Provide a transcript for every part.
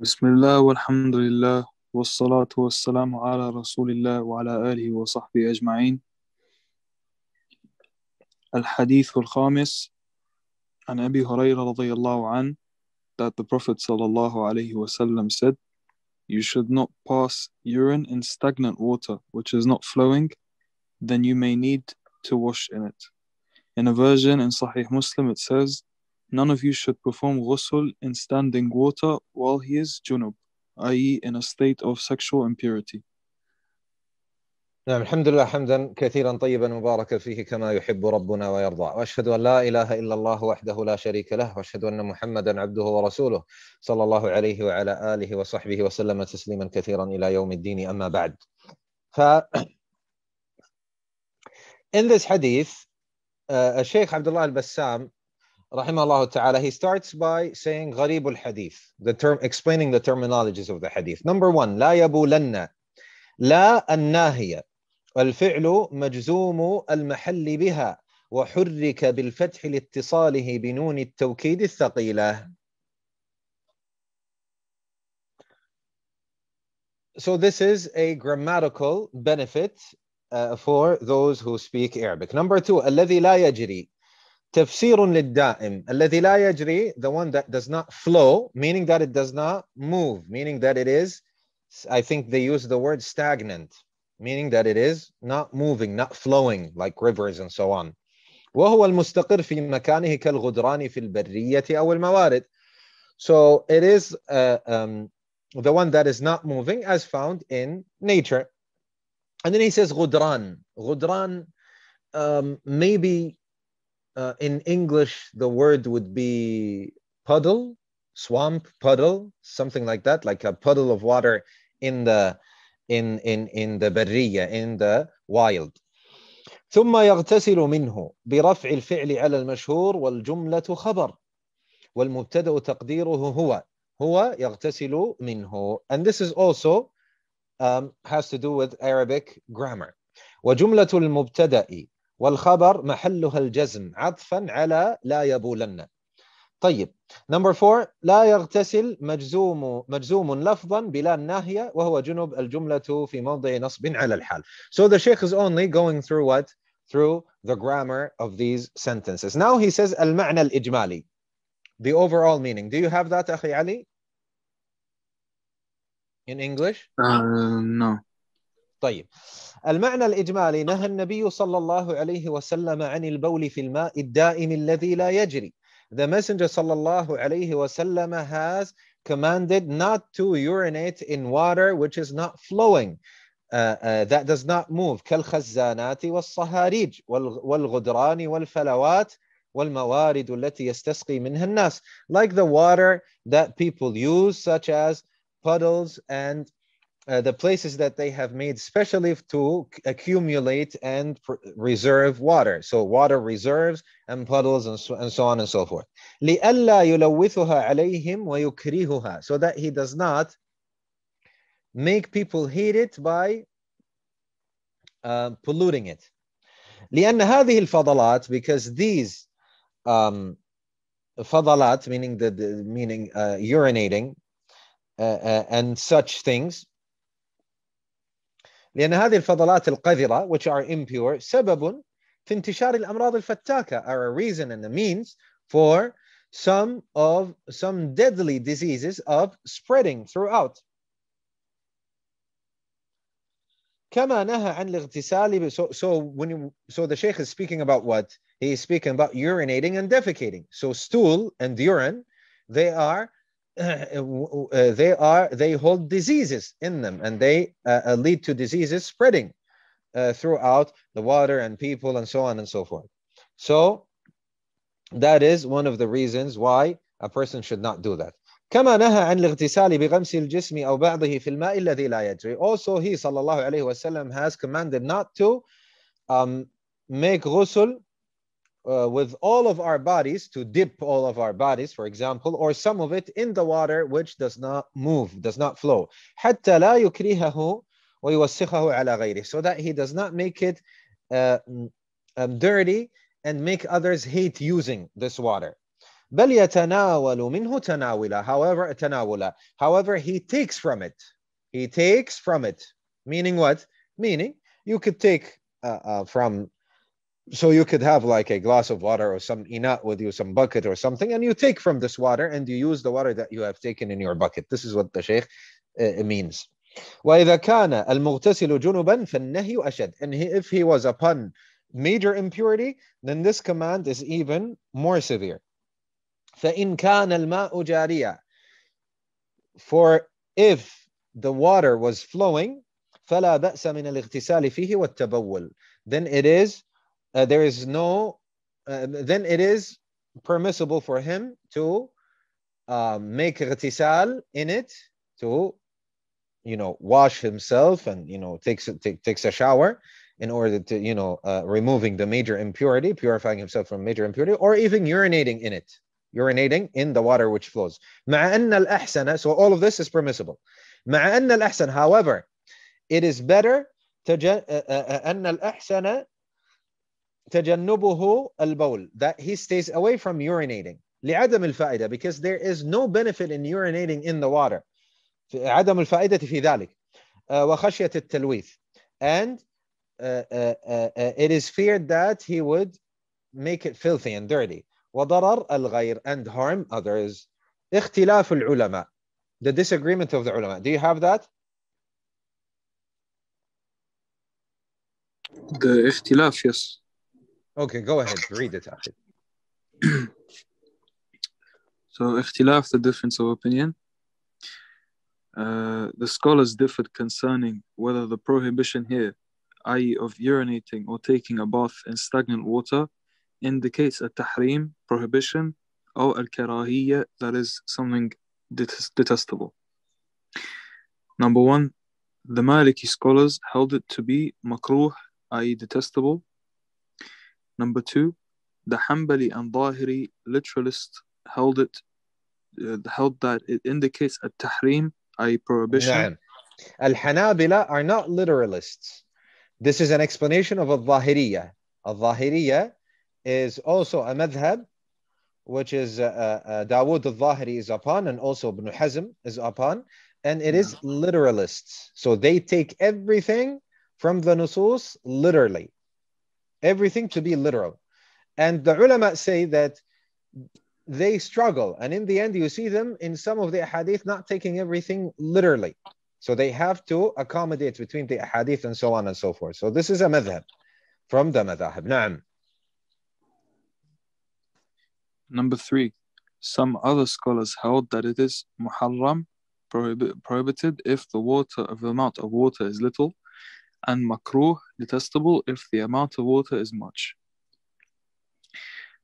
بسم الله والحمد لله والصلاة والسلام على رسول الله وعلى آله وصحبه أجمعين الحديث الخامس عن أبي هريرة رضي الله عنه that the Prophet صلى الله عليه وسلم said You should not pass urine in stagnant water which is not flowing then you may need to wash in it In a version in Sahih Muslim it says none of you should perform ghusl in standing water while he is junub, i.e. in a state of sexual impurity. نعم الحمد لله حمدا كثيرا طيبا مباركا فيه كما يحب ربنا ويرضى واشهد ان لا اله الا الله وحده لا شريك له واشهد ان محمدا عبده ورسوله صلى الله عليه وعلى اله وصحبه وسلم تسليما كثيرا الى يوم الدين اما بعد ف in this hadith uh, الشيخ عبد الله البسام رحمه الله تعالى he starts by saying غريب الحديث the term explaining the terminologies of the hadith number one لا يبولن لا الناهية الفعل مجزوم المحل بها وحرك بالفتح لاتصاله بنون التوكيد الثقيلة So this is a grammatical benefit uh, for those who speak Arabic. Number two, الذي لا يجري تفسير للدائم الذي لا يجري the one that does not flow meaning that it does not move meaning that it is I think they use the word stagnant meaning that it is not moving not flowing like rivers and so on وهو المستقر في مكانه كالغدران في البرية أو الموارد so it is uh, um, the one that is not moving as found in nature and then he says غدران غدران um, maybe uh, in English, the word would be puddle, swamp, puddle, something like that, like a puddle of water in the in in in the برية, in the wild. ثم يغتسل منه برفع الفعل على المشهور والجملة خبر والمبتدأ تقديره هو هو يغتسل منه and this is also um, has to do with Arabic grammar وجملة المبتدأ والخبر محلها الجزم عطفا على لا يبولن طيب نمبر فور لا يغتسل مجزوم مجزوم لفظا بلا ناهية وهو جنب الجملة في موضع نصب على الحال so the sheikh is only going through what through the grammar of these sentences now he says المعنى الإجمالي the overall meaning do you have that أخي علي in English uh, no طيب المعنى الإجمالي نهى النبي صلى الله عليه وسلم عن البول في الماء الدائم الذي لا يجري The messenger صلى الله عليه وسلم has commanded not to urinate in water which is not flowing uh, uh, that does not move كالخزانات والصهاريج والغدران والفلوات والموارد التي يستسقي منها الناس like the water that people use such as puddles and Uh, the places that they have made specially to accumulate and reserve water. So water reserves and puddles and so, and so on and so forth. يُلَوِّثُهَا عَلَيْهِمْ وَيُكْرِهُهَا So that he does not make people hate it by uh, polluting it. لأن هذه الفضلات because these um, فضلات meaning the, the meaning uh, urinating uh, uh and such things لأن هذه الفضلات القذرة which are impure سبب في انتشار الأمراض الفتاكة are a reason and a means for some of some deadly diseases of spreading throughout كما نهى عن الاغتسال so, so when you, so the sheikh is speaking about what he is speaking about urinating and defecating so stool and urine they are Uh, uh, they are they hold diseases in them and they uh, uh, lead to diseases spreading uh, throughout the water and people and so on and so forth so that is one of the reasons why a person should not do that كما نهى عن الاغتسال بغمس الجسم أو بعضه في الماء الذي لا يجري also he صلى alayhi wasallam has commanded not to um, make ghusl uh, with all of our bodies to dip all of our bodies, for example, or some of it in the water which does not move, does not flow. or لا was ويوسخه على غيره so that he does not make it uh, um, dirty and make others hate using this water. however uh, however he takes from it he takes from it meaning what meaning you could take uh, uh, from so you could have like a glass of water or some inat with you, some bucket or something, and you take from this water and you use the water that you have taken in your bucket. This is what the Shaykh uh, means. وإذا كان المغتسل جنبا فالنهي أشد. And he, if he was upon major impurity, then this command is even more severe. فإن كان الماء جاريا. For if the water was flowing, فلا بأس من الاغتسال فيه والتبول. Then it is uh, there is no, uh, then it is permissible for him to uh, make retisal in it, to, you know, wash himself and, you know, takes, take, takes a shower in order to, you know, uh, removing the major impurity, purifying himself from major impurity, or even urinating in it, urinating in the water which flows. مع أن الأحسن, so all of this is permissible. مع أن الأحسن, however, it is better أن الأحسن تجنبه البول that he stays away from urinating لعدم الفائدة because there is no benefit in urinating in the water عدم الفائدة في ذلك uh, وخشية التلويث and uh, uh, uh, it is feared that he would make it filthy and dirty وضرر الغير and harm others اختلاف العلماء the disagreement of the ulama do you have that the اختلاف yes Okay, go ahead. Read it. so, اختلاف, the difference of opinion. Uh, the scholars differed concerning whether the prohibition here, i.e., of urinating or taking a bath in stagnant water, indicates a tahrim, prohibition, or al karahiyya, that is something detestable. Number one, the Maliki scholars held it to be makruh, i.e., detestable, Number two, the Hanbali and Zahiri literalists held it uh, held that it indicates a tahrim, a prohibition. Yeah. Al Hanabila are not literalists. This is an explanation of a Zahiriya. A Zahiriya is also a madhab, which is uh, uh, uh Dawood al Zahiri is upon, and also Ibn Hazm is upon, and it is literalists. So they take everything from the nusus literally everything to be literal. And the ulama say that they struggle. And in the end, you see them in some of the hadith not taking everything literally. So they have to accommodate between the hadith and so on and so forth. So this is a madhab from the madhab. Naam. Number three, some other scholars held that it is muharram, prohibited, if the water the amount of water is little and makroh, detestable if the amount of water is much.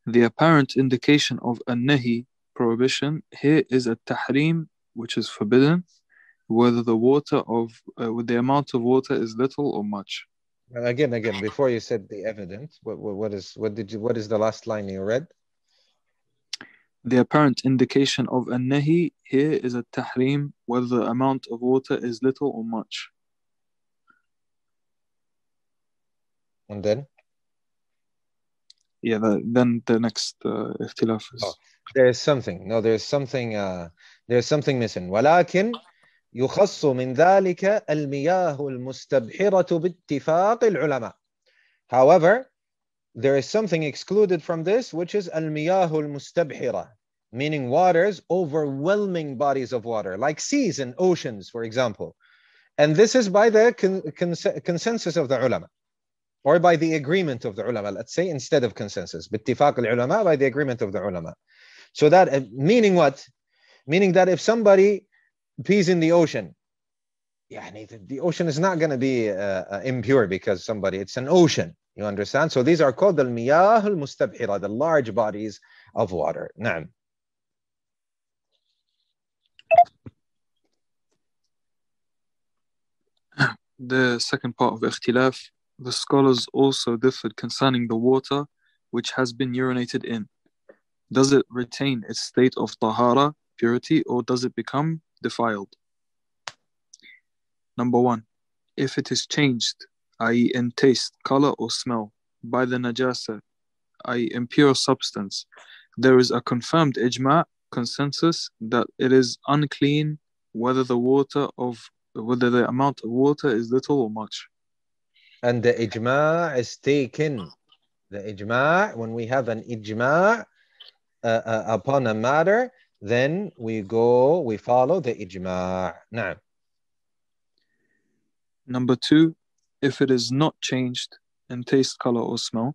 The apparent indication of a nahi prohibition here is a tahrim which is forbidden, whether the water of uh, the amount of water is little or much. again, again, before you said the evident, what, what, what is what did you what is the last line you read? The apparent indication of a nahi here is a tahrim, whether the amount of water is little or much. And then? Yeah, the, then the next uh, اختلاف is... Oh, there is something. No, there is something. Uh, there is something missing. ولكن يخص من ذلك المياه المستبحرة باتفاق العلماء. However, there is something excluded from this, which is المياه المستبحرة, meaning waters, overwhelming bodies of water, like seas and oceans, for example. And this is by the con cons consensus of the ulama or by the agreement of the ulama, let's say, instead of consensus. Bittifaq al-ulama, by the agreement of the ulama. So that, uh, meaning what? Meaning that if somebody pees in the ocean, yeah, the ocean is not going to be uh, uh, impure because somebody, it's an ocean. You understand? So these are called al-miyah al-mustabhira, the large bodies of water. Naam. The second part of ikhtilaf the scholars also differed concerning the water which has been urinated in. Does it retain its state of tahara, purity, or does it become defiled? Number one, if it is changed, i.e., in taste, color, or smell, by the najasa, i.e., impure substance, there is a confirmed ijma, consensus, that it is unclean whether the water of whether the amount of water is little or much. And the ijma' is taken. The ijma', when we have an ijma' uh, uh, upon a matter, then we go, we follow the ijma'. Now. Number two, if it is not changed in taste, color, or smell,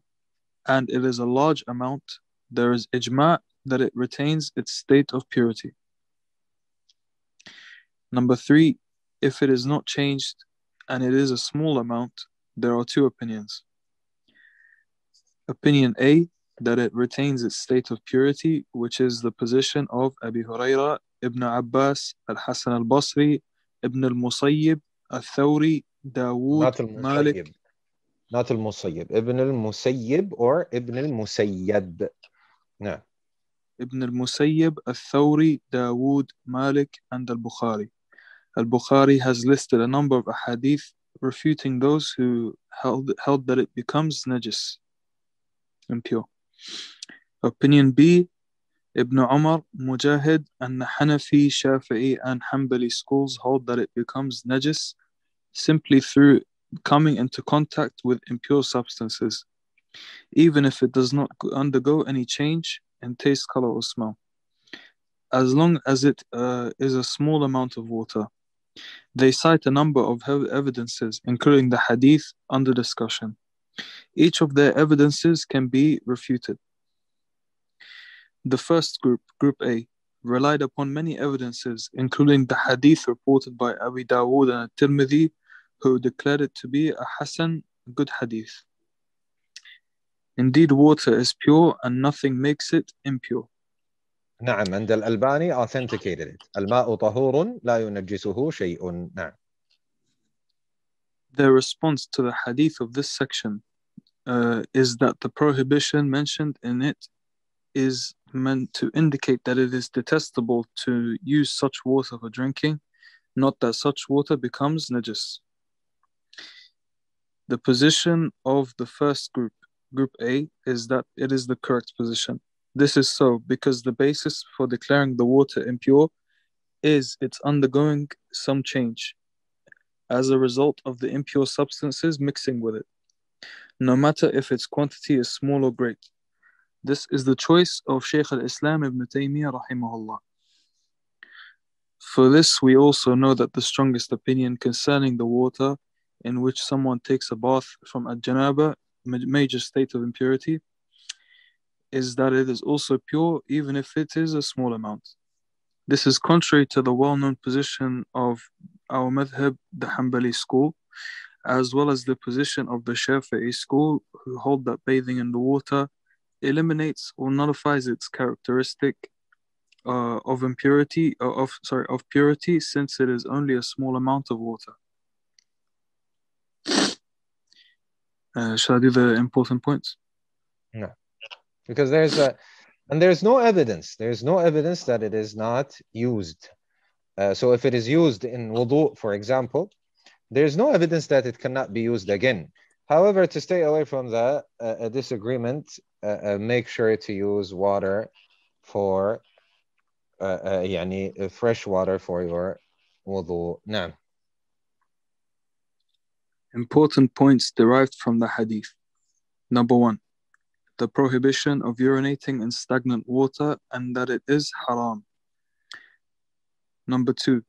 and it is a large amount, there is ijma' that it retains its state of purity. Number three, if it is not changed and it is a small amount, there are two opinions. Opinion A, that it retains its state of purity, which is the position of Abi Huraira, Ibn Abbas, Al Hassan al Basri, Ibn al Musayyib, Al Thawri, Dawood, Malik. Not al Musayyib, Ibn al Musayyib or Ibn al Musayyad. No. Ibn al Musayyib, Al Thawri, Dawood, Malik, and Al Bukhari. Al Bukhari has listed a number of ahadith refuting those who held, held that it becomes najis, impure. Opinion B, Ibn Umar, Mujahid, and the Hanafi, Shafi'i, and Hanbali schools hold that it becomes najis simply through coming into contact with impure substances, even if it does not undergo any change in taste, color, or smell, as long as it uh, is a small amount of water. They cite a number of evidences, including the hadith under discussion. Each of their evidences can be refuted. The first group, Group A, relied upon many evidences, including the hadith reported by Abu Dawood and Tirmidhi, who declared it to be a Hasan, good hadith. Indeed, water is pure and nothing makes it impure. نعم عند الألباني authenticated it الماء طهور لا ينجسه شيء نعم response to the hadith of this section uh, is that the prohibition mentioned in it is meant to indicate that it is detestable to use such water for drinking, not that such water becomes najis. The position of the first group, group A, is that it is the correct position. This is so because the basis for declaring the water impure is it's undergoing some change as a result of the impure substances mixing with it, no matter if its quantity is small or great. This is the choice of Shaykh al Islam ibn Taymiyyah rahimahullah. For this, we also know that the strongest opinion concerning the water in which someone takes a bath from a janaba, major state of impurity, is that it is also pure, even if it is a small amount. This is contrary to the well known position of our madhab, the Hanbali school, as well as the position of the Shafi'i school, who hold that bathing in the water eliminates or nullifies its characteristic uh, of impurity, uh, of sorry, of purity, since it is only a small amount of water. Uh, shall I do the important points? No because there's a and there's no evidence there's no evidence that it is not used uh, so if it is used in wudu for example there's no evidence that it cannot be used again however to stay away from that uh, disagreement uh, uh, make sure to use water for uh, uh, uh fresh water for your wudu now important points derived from the hadith number 1 the prohibition of urinating in stagnant water and that it is haram. Number two,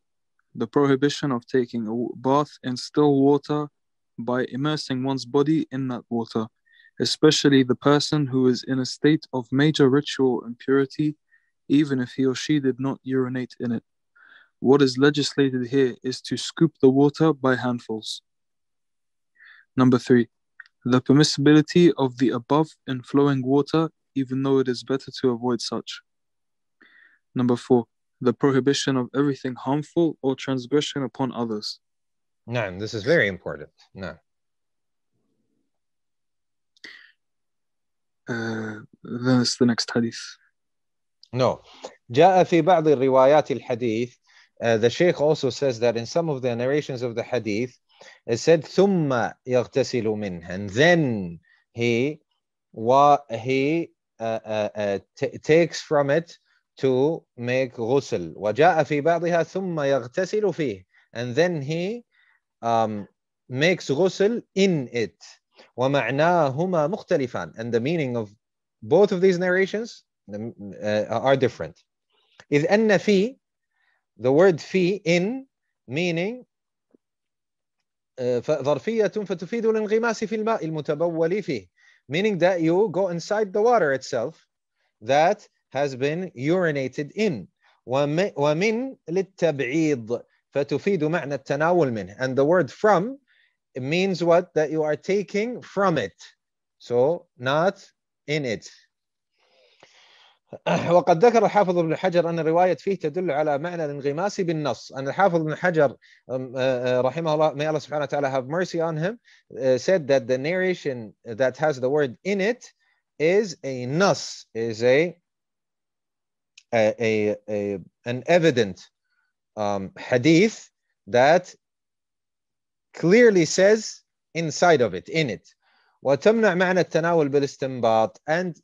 the prohibition of taking a bath in still water by immersing one's body in that water, especially the person who is in a state of major ritual impurity, even if he or she did not urinate in it. What is legislated here is to scoop the water by handfuls. Number three, the permissibility of the above in flowing water, even though it is better to avoid such. Number four, the prohibition of everything harmful or transgression upon others. No, this is very important. No. Uh, then it's the next hadith. No. جاء في بعض الروايات الحديث. Uh, the Sheikh also says that in some of the narrations of the hadith, it said, يَغْتَسِلُ And then he, wa, he uh, uh, uh takes from it to make غسل. وَجَاءَ فِي بَعْضِهَا ثُمَّ يَغْتَسِلُ فِيهِ And then he um, makes ghusl in it. ومعناهما مختلفان and the meaning of both of these narrations uh, are different إذ أن في the word في in meaning ظرفية فتفيد الانغماس في الماء المتبول فيه meaning that you go inside the water itself that has been urinated in ومن للتبعيض فتفيد معنى التناول منه and the word from means what that you are taking from it so not in it وقد ذكر الحافظ ابن حجر أن رواية فيه تدل على معنى الانغماس بالنص أن الحافظ ابن حجر رحمه الله may Allah سبحانه wa have mercy on him said that the narration that has the word in it is a nas is a a, a, a an evident um, hadith that clearly says inside of it in it وتمنع معنى التناول بالاستنباط and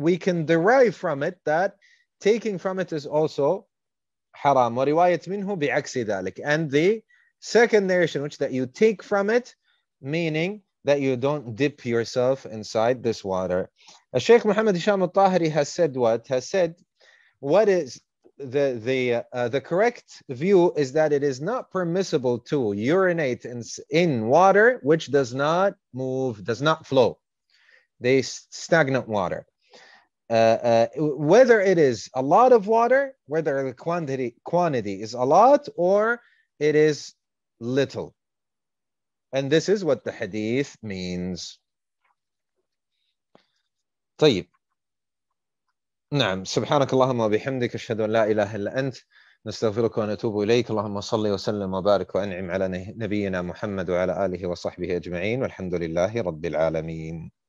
we can derive from it that taking from it is also haram. ورواية منه بعكس ذلك. And the second narration, which that you take from it, meaning that you don't dip yourself inside this water. Sheikh Muhammad Hisham al has said what? Has said, what is the, the, uh, the correct view is that it is not permissible to urinate in, in water which does not move, does not flow. They stagnant water whether it is a lot of water, whether the quantity quantity is a lot or it is little. And this is what the hadith means. طيب نعم سبحانك اللهم وبحمدك أشهد أن لا إله إلا أنت نستغفرك ونتوب إليك اللهم صل وسلم وبارك وأنعم على نبينا محمد وعلى آله وصحبه أجمعين والحمد لله رب العالمين